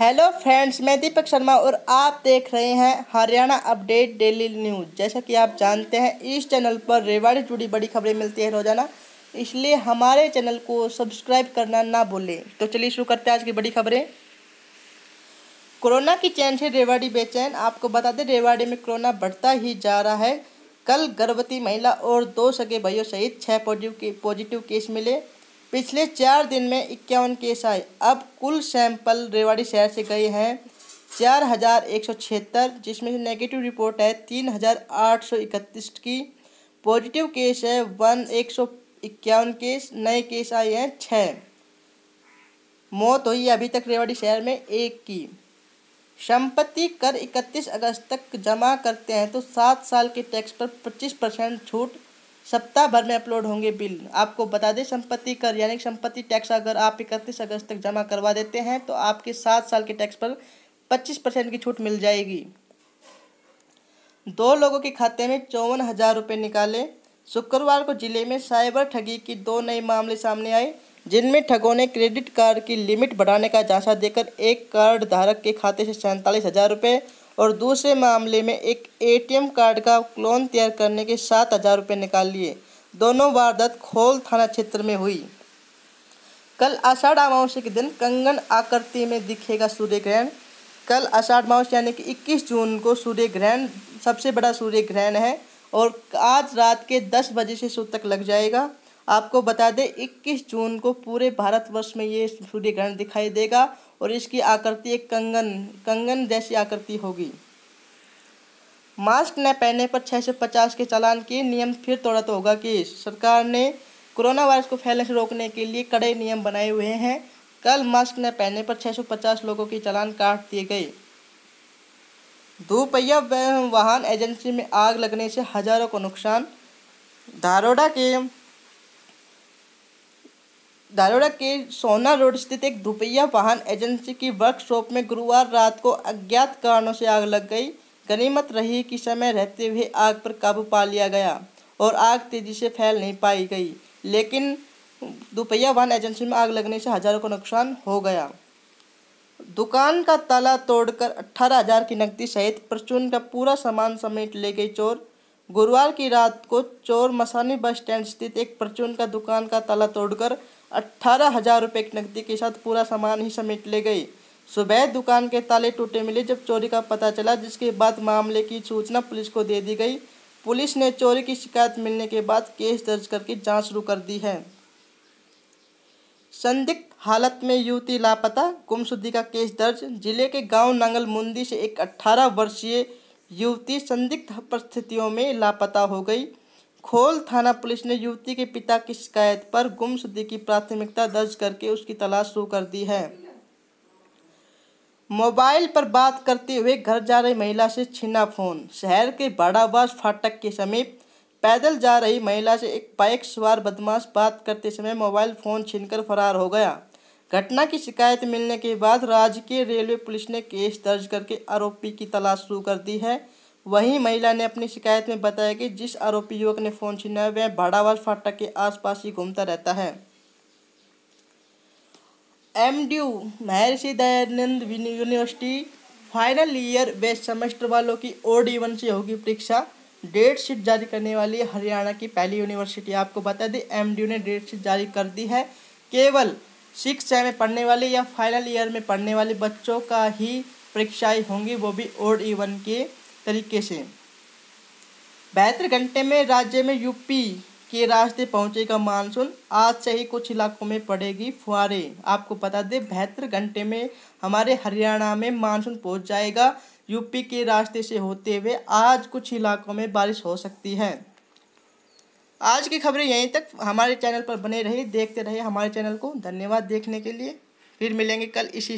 hello friends मैं दीपक शर्मा और आप देख रहे हैं हरियाणा अपडेट डेली न्यूज़ जैसा कि आप जानते हैं इस चैनल पर रेवाड़ी जुड़ी बड़ी खबरें मिलती है रोजाना इसलिए हमारे चैनल को सब्सक्राइब करना ना भूलें तो चलिए शुरू करते हैं आज की बड़ी खबरें कोरोना की चैन से रेवाड़ी बेचैन आपको बता दें रेवाड़ी में कोरोना बढ़ता ही जा रहा है कल गर्भवती महिला और दो सगे भाइयों सहित छः पॉजिटिव के पॉजिटिव केस मिले पिछले चार दिन में इक्यावन केस आए अब कुल सैंपल रेवाड़ी शहर से गए हैं चार हज़ार एक सौ छिहत्तर जिसमें से नेगेटिव रिपोर्ट है तीन हज़ार आठ सौ इकतीस की पॉजिटिव केस है वन एक सौ इक्यावन केस नए केस आए हैं छः मौत हुई अभी तक रेवाड़ी शहर में एक की संपत्ति कर इकतीस अगस्त तक जमा करते हैं तो सात साल के टैक्स पर पच्चीस परसेंट छूट सप्ताह भर में अपलोड होंगे बिल आपको बता दें संपत्ति कर यानी संपत्ति टैक्स अगर आप इकतीस अगस्त तक जमा करवा देते हैं तो आपके सात साल के टैक्स पर पच्चीस परसेंट की छूट मिल जाएगी दो लोगों के खाते में चौवन हजार रुपये निकाले शुक्रवार को जिले में साइबर ठगी की दो नए मामले सामने आए जिनमें ठगों ने क्रेडिट कार्ड की लिमिट बढ़ाने का झांसा देकर एक कार्ड धारक के खाते से सैंतालीस हजार रुपये और दूसरे मामले में एक एटीएम कार्ड का क्लोन तैयार करने के सात हज़ार रुपये निकाल लिए दोनों वारदात खोल थाना क्षेत्र में हुई कल आषाढ़ अमावस्या के दिन कंगन आकृति में दिखेगा सूर्य ग्रहण कल आषाढ़ अमावस्या यानी कि 21 जून को सूर्य ग्रहण सबसे बड़ा सूर्य ग्रहण है और आज रात के 10 बजे से सूतक लग जाएगा आपको बता दें 21 जून को पूरे भारतवर्ष में ये सूर्य ग्रहण दिखाई देगा और इसकी आकृति एक कंगन कंगन जैसी आकृति होगी मास्क न पहनने पर छः सौ पचास के चालान के नियम फिर तोड़ा तो होगा कि सरकार ने कोरोना वायरस को फैलने से रोकने के लिए कड़े नियम बनाए हुए हैं कल मास्क न पहनने पर 650 लोगों के चालान काट दिए गए दोपहिया वाहन एजेंसी में आग लगने से हजारों को नुकसान धारोडा के धारोड़ा के सोना रोड स्थित एक दुपहिया वाहन एजेंसी की वर्कशॉप में गुरुवार रात को अज्ञात कारणों से आग लग गई गनीमत रही कि समय रहते हुए आग पर काबू पा लिया गया और आग तेजी से फैल नहीं पाई गई लेकिन दुपहिया वाहन एजेंसी में आग लगने से हजारों का नुकसान हो गया दुकान का ताला तोड़कर अट्ठारह हजार की नकदी सहित परचून का पूरा सामान समेट ले गए चोर गुरुवार की रात को चोर मसानी बस स्टैंड स्थित एक परचून का दुकान का ताला तोड़कर अट्ठारह हजार रुपये की नकदी के साथ पूरा सामान ही समेट ले गई सुबह दुकान के ताले टूटे मिले जब चोरी का पता चला जिसके बाद मामले की सूचना पुलिस को दे दी गई पुलिस ने चोरी की शिकायत मिलने के बाद केस दर्ज करके जांच शुरू कर दी है संदिग्ध हालत में युवती लापता गुमशुद्धि का केस दर्ज जिले के गांव मुंदी से एक 18 वर्षीय युवती संदिग्ध परिस्थितियों में लापता हो गई खोल थाना पुलिस ने युवती के पिता की शिकायत पर गुमशुदी की प्राथमिकता दर्ज करके उसकी तलाश शुरू कर दी है मोबाइल पर बात करते हुए घर जा रही महिला से छीना फोन शहर के बाड़ाबाज फाटक के समीप पैदल जा रही महिला से एक बाइक सवार बदमाश बात करते समय मोबाइल फ़ोन छीनकर फरार हो गया घटना की शिकायत मिलने के बाद राज्य के रेलवे पुलिस ने केस दर्ज करके आरोपी की तलाश शुरू कर दी है वहीं महिला ने अपनी शिकायत में बताया कि जिस आरोपी युवक ने फ़ोन छीना वह भाड़ावाल फाटक के आसपास ही घूमता रहता है M U Maharshi Dayanand university final year व सेमेस्टर वालों की ओ डी वन से होगी परीक्षा डेट शीट जारी करने वाली हरियाणा की पहली यूनिवर्सिटी आपको बता दें एम डी ने डेट शीट जारी कर दी है केवल सिक्स सेवन में पढ़ने वाले या फाइनल ईयर में पढ़ने वाले बच्चों का ही परीक्षाएं होंगी वो भी ओड इवन के तरीके से बेहतर घंटे में राज्य में यूपी के रास्ते पहुंचेगा मानसून आज से ही कुछ इलाकों में पड़ेगी फुहारे आपको बता दें बेहतर घंटे में हमारे हरियाणा में मानसून पहुंच जाएगा यूपी के रास्ते से होते हुए आज कुछ इलाकों में बारिश हो सकती है आज की खबरें यहीं तक हमारे चैनल पर बने रही देखते रहे हमारे चैनल को धन्यवाद देखने के लिए फिर मिलेंगे कल इसी